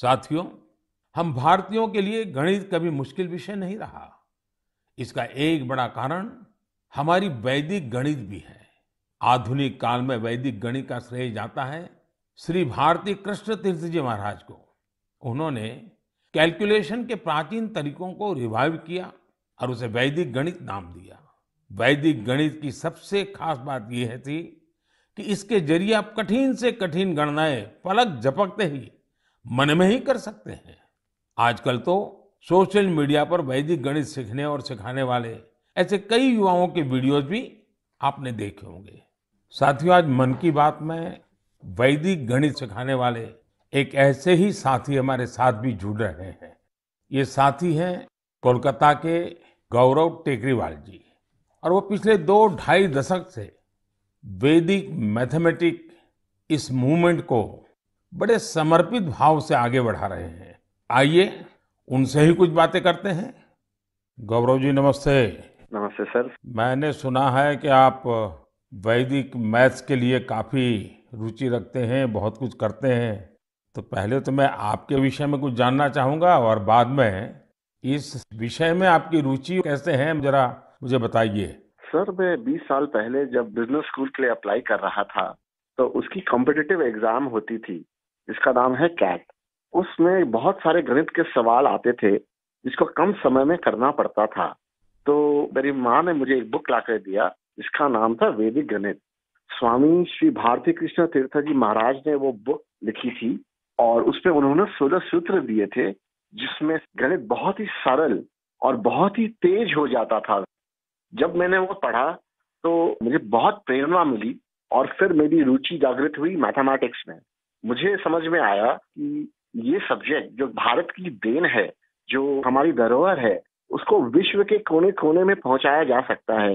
साथियों हम भारतीयों के लिए गणित कभी मुश्किल विषय नहीं रहा इसका एक बड़ा कारण हमारी वैदिक गणित भी है आधुनिक काल में वैदिक गणित का श्रेय जाता है श्री भारती कृष्ण तीर्थ जी महाराज को उन्होंने कैलकुलेशन के प्राचीन तरीकों को रिवाइव किया और उसे वैदिक गणित नाम दिया वैदिक गणित की सबसे खास बात यह थी कि इसके जरिए आप कठिन से कठिन गणनाएं पलक झपकते ही मन में ही कर सकते हैं आजकल तो सोशल मीडिया पर वैदिक गणित सीखने और सिखाने वाले ऐसे कई युवाओं के वीडियोज भी आपने देखे होंगे साथियों आज मन की बात में वैदिक गणित सिखाने वाले एक ऐसे ही साथी हमारे साथ भी जुड़ रहे हैं ये साथी हैं कोलकाता के गौरव टेकरीवाल जी और वो पिछले दो ढाई दशक से वैदिक मैथमेटिक इस मूवमेंट को बड़े समर्पित भाव से आगे बढ़ा रहे हैं आइए उनसे ही कुछ बातें करते हैं गौरव जी नमस्ते नमस्ते सर मैंने सुना है कि आप वैदिक मैथ्स के लिए काफ़ी रुचि रखते हैं बहुत कुछ करते हैं तो पहले तो मैं आपके विषय में कुछ जानना चाहूंगा और बाद में इस विषय में आपकी रुचि कैसे है जरा मुझे बताइए सर मैं बीस साल पहले जब बिजनेस स्कूल के लिए अप्लाई कर रहा था तो उसकी कॉम्पिटेटिव एग्जाम होती थी जिसका नाम है कैट उसमें बहुत सारे गणित के सवाल आते थे जिसको कम समय में करना पड़ता था तो मेरी माँ ने मुझे एक बुक ला कर दिया जिसका नाम था वैदिक गणित स्वामी श्री भारती कृष्ण तीर्थ जी महाराज ने वो बुक लिखी थी और उसमें उन्होंने सोलह सूत्र दिए थे जिसमें गणित बहुत ही सरल और बहुत ही तेज हो जाता था जब मैंने वो पढ़ा तो मुझे बहुत प्रेरणा मिली और फिर मेरी रुचि जागृत हुई मैथमेटिक्स में मुझे समझ में आया कि ये सब्जेक्ट जो भारत की देन है जो हमारी धरोहर है उसको विश्व के कोने कोने में पहुंचाया जा सकता है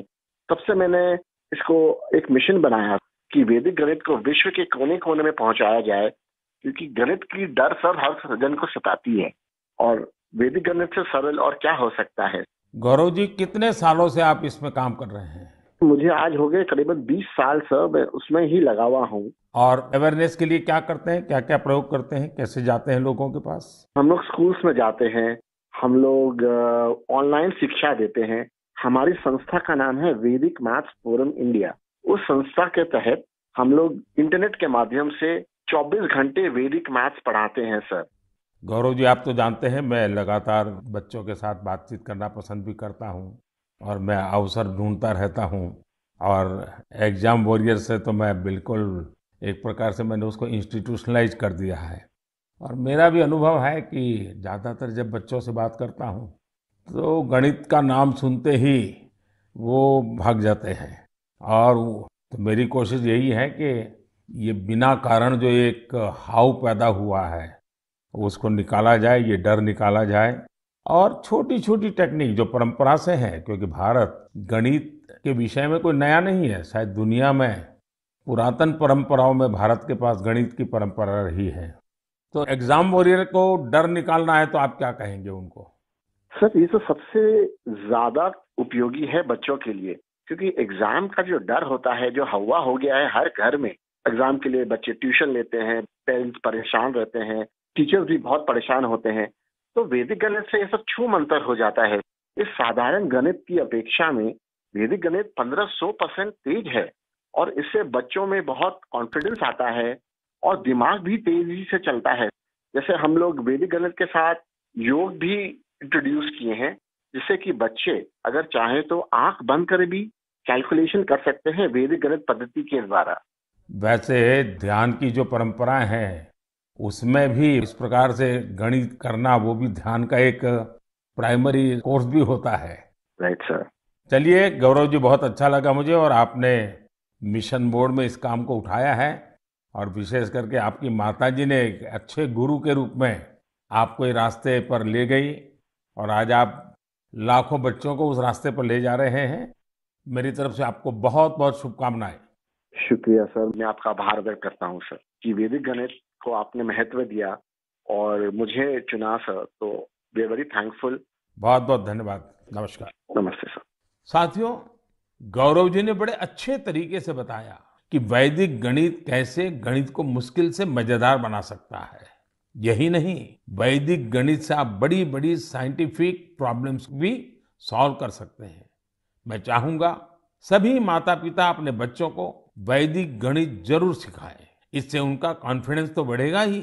तब से मैंने इसको एक मिशन बनाया कि वैदिक गणित को विश्व के कोने कोने में पहुंचाया जाए क्योंकि गणित की डर सब हर जन को सताती है और वैदिक गणित से सरल और क्या हो सकता है गौरव जी कितने सालों से आप इसमें काम कर रहे हैं मुझे आज हो गए करीबन 20 साल सर मैं उसमें ही लगा हुआ हूँ और अवेयरनेस के लिए क्या करते हैं क्या क्या प्रयोग करते हैं कैसे जाते हैं लोगों के पास हम लोग स्कूल्स में जाते हैं हम लोग ऑनलाइन शिक्षा देते हैं हमारी संस्था का नाम है वैदिक मैथ्स फोरम इंडिया उस संस्था के तहत हम लोग इंटरनेट के माध्यम से 24 घंटे वैदिक मैथ्स पढ़ाते हैं सर गौरव जी आप तो जानते हैं मैं लगातार बच्चों के साथ बातचीत करना पसंद भी करता हूँ और मैं अवसर ढूंढता रहता हूँ और एग्ज़ाम वॉरियर से तो मैं बिल्कुल एक प्रकार से मैंने उसको इंस्टीट्यूशनलाइज कर दिया है और मेरा भी अनुभव है कि ज़्यादातर जब बच्चों से बात करता हूँ तो गणित का नाम सुनते ही वो भाग जाते हैं और तो मेरी कोशिश यही है कि ये बिना कारण जो एक हाव पैदा हुआ है उसको निकाला जाए ये डर निकाला जाए और छोटी छोटी टेक्निक जो परंपरा से है क्योंकि भारत गणित के विषय में कोई नया नहीं है शायद दुनिया में पुरातन परंपराओं में भारत के पास गणित की परंपरा रही है तो एग्जाम वॉरियर को डर निकालना है तो आप क्या कहेंगे उनको सर ये तो सबसे ज्यादा उपयोगी है बच्चों के लिए क्योंकि एग्जाम का जो डर होता है जो हवा हो गया है हर घर में एग्जाम के लिए बच्चे ट्यूशन लेते हैं पेरेंट्स परेशान रहते हैं टीचर्स भी बहुत परेशान होते हैं तो वैदिक गणित से यह सब छू मंतर हो जाता है इस साधारण गणित की अपेक्षा में वैदिक गणित 1500 परसेंट तेज है और इससे बच्चों में बहुत कॉन्फिडेंस आता है और दिमाग भी तेजी से चलता है जैसे हम लोग वैदिक गणित के साथ योग भी इंट्रोड्यूस किए हैं जिससे कि बच्चे अगर चाहे तो आंख बंद कर भी कैलकुलेशन कर सकते हैं वैदिक गणित पद्धति के द्वारा वैसे ध्यान की जो परंपरा है उसमें भी इस प्रकार से गणित करना वो भी ध्यान का एक प्राइमरी कोर्स भी होता है राइट सर चलिए गौरव जी बहुत अच्छा लगा मुझे और आपने मिशन बोर्ड में इस काम को उठाया है और विशेष करके आपकी माता जी ने एक अच्छे गुरु के रूप में आपको रास्ते पर ले गई और आज आप लाखों बच्चों को उस रास्ते पर ले जा रहे हैं मेरी तरफ से आपको बहुत बहुत शुभकामनाएं शुक्रिया सर मैं आपका आभार व्यक्त करता हूँ सर कि वैदिक गणित को आपने महत्व दिया और मुझे चुना सर तो वे वेरी थैंकफुल बहुत बहुत धन्यवाद नमस्कार नमस्ते सर साथियों गौरव जी ने बड़े अच्छे तरीके से बताया कि वैदिक गणित कैसे गणित को मुश्किल से मजेदार बना सकता है यही नहीं वैदिक गणित से आप बड़ी बड़ी साइंटिफिक प्रॉब्लम्स भी सॉल्व कर सकते हैं मैं चाहूंगा सभी माता पिता अपने बच्चों को वैदिक गणित जरूर सिखाएं इससे उनका कॉन्फिडेंस तो बढ़ेगा ही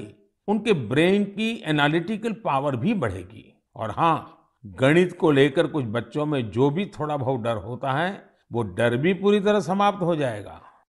उनके ब्रेन की एनालिटिकल पावर भी बढ़ेगी और हाँ गणित को लेकर कुछ बच्चों में जो भी थोड़ा बहुत डर होता है वो डर भी पूरी तरह समाप्त हो जाएगा